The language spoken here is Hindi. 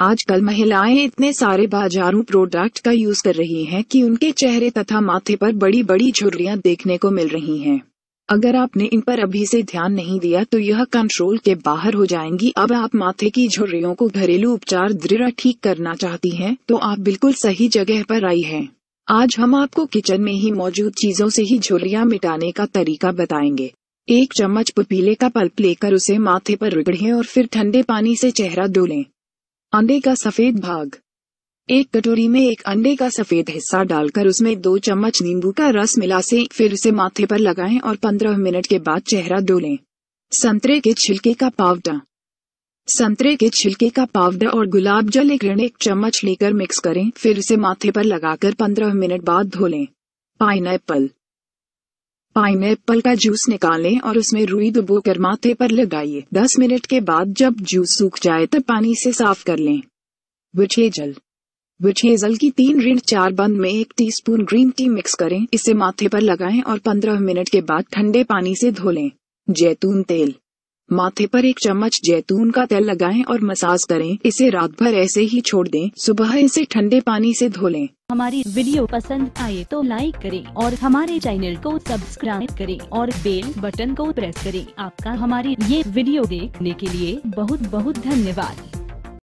आजकल महिलाएं इतने सारे बाजारू प्रोडक्ट का यूज कर रही हैं कि उनके चेहरे तथा माथे पर बड़ी बड़ी झुर्रियां देखने को मिल रही हैं। अगर आपने इन पर अभी से ध्यान नहीं दिया तो यह कंट्रोल के बाहर हो जाएंगी अब आप माथे की झुर्रियों को घरेलू उपचार दृढ़ ठीक करना चाहती हैं तो आप बिल्कुल सही जगह पर आई हैं। आज हम आपको किचन में ही मौजूद चीजों से ही झुर्रियां मिटाने का तरीका बताएंगे एक चम्मच पपीले का पल्प लेकर उसे माथे पर रगड़ें और फिर ठंडे पानी से चेहरा धो लें अंडे का सफेद भाग एक कटोरी में एक अंडे का सफेद हिस्सा डालकर उसमें दो चम्मच नींबू का रस मिला से फिर उसे माथे पर लगाएं और 15 मिनट के बाद चेहरा धो लें संतरे के छिलके का पाउडर संतरे के छिलके का पाउडर और गुलाब जल एक ऋण एक चम्मच लेकर मिक्स करें फिर उसे माथे पर लगाकर 15 मिनट बाद धो लें पाइनएप्पल पाइनएप्पल का जूस निकालें और उसमें रुई दुबो कर माथे पर लगाइए 10 मिनट के बाद जब जूस सूख जाए तब पानी से साफ कर लें विछे जल जल की तीन ऋण चार बंद में एक टीस्पून ग्रीन टी मिक्स करें इसे माथे पर लगाएं और 15 मिनट के बाद ठंडे पानी से धो लें जैतून तेल माथे पर एक चम्मच जैतून का तेल लगाएं और मसाज करें इसे रात भर ऐसे ही छोड़ दें सुबह इसे ठंडे पानी से धो लें हमारी वीडियो पसंद आए तो लाइक करें और हमारे चैनल को सब्सक्राइब करें और बेल बटन को प्रेस करें आपका हमारी ये वीडियो देखने के लिए बहुत बहुत धन्यवाद